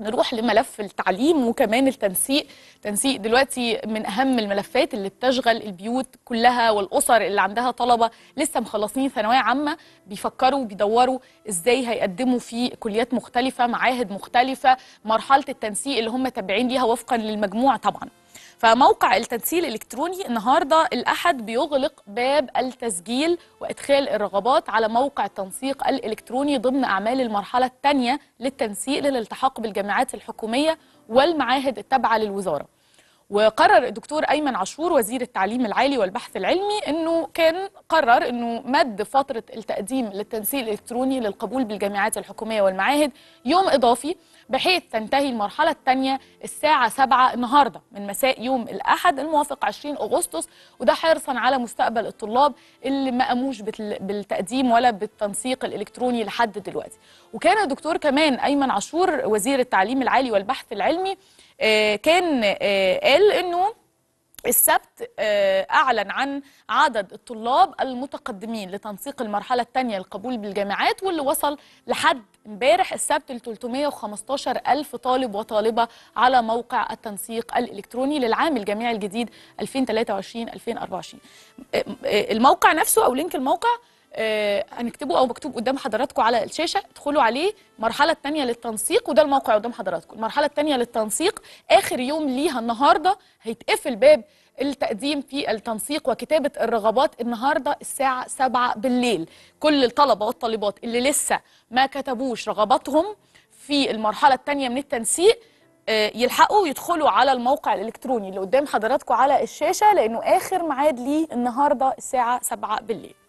نروح لملف التعليم وكمان التنسيق تنسيق دلوقتي من أهم الملفات اللي بتشغل البيوت كلها والأسر اللي عندها طلبة لسه مخلصين ثانوية عامة بيفكروا بيدوروا إزاي هيقدموا في كليات مختلفة معاهد مختلفة مرحلة التنسيق اللي هم تابعين ليها وفقا للمجموع طبعاً فموقع التنسيل الالكتروني النهارده الاحد بيغلق باب التسجيل وادخال الرغبات على موقع التنسيق الالكتروني ضمن اعمال المرحله الثانيه للتنسيق للالتحاق بالجامعات الحكوميه والمعاهد التابعه للوزاره وقرر الدكتور أيمن عاشور وزير التعليم العالي والبحث العلمي أنه كان قرر أنه مد فترة التقديم للتنسيق الإلكتروني للقبول بالجامعات الحكومية والمعاهد يوم إضافي بحيث تنتهي المرحلة الثانية الساعة 7 النهاردة من مساء يوم الأحد الموافق 20 أغسطس وده حرصا على مستقبل الطلاب اللي ما قاموش بالتقديم ولا بالتنسيق الإلكتروني لحد دلوقتي وكان الدكتور كمان أيمن عاشور وزير التعليم العالي والبحث العلمي آه، كان آه، قال انه السبت آه، أعلن عن عدد الطلاب المتقدمين لتنسيق المرحلة الثانية للقبول بالجامعات واللي وصل لحد امبارح السبت ل 315 ألف طالب وطالبة على موقع التنسيق الإلكتروني للعام الجامعي الجديد 2023-2024 الموقع نفسه أو لينك الموقع آه، هنكتبه او مكتوب قدام حضراتكم على الشاشه ادخلوا عليه المرحله الثانيه للتنسيق وده الموقع قدام حضراتكم المرحله الثانيه للتنسيق اخر يوم ليها النهارده هيتقفل باب التقديم في التنسيق وكتابة الرغبات النهاردة الساعة 7 بالليل كل الطلبة والطالبات اللي لسه ما كتبوش رغباتهم في المرحلة الثانية من التنسيق آه، يلحقوا يدخلوا على الموقع الإلكتروني اللي قدام حضراتكم على الشاشة لأنه آخر ميعاد ليه النهاردة الساعة 7 بالليل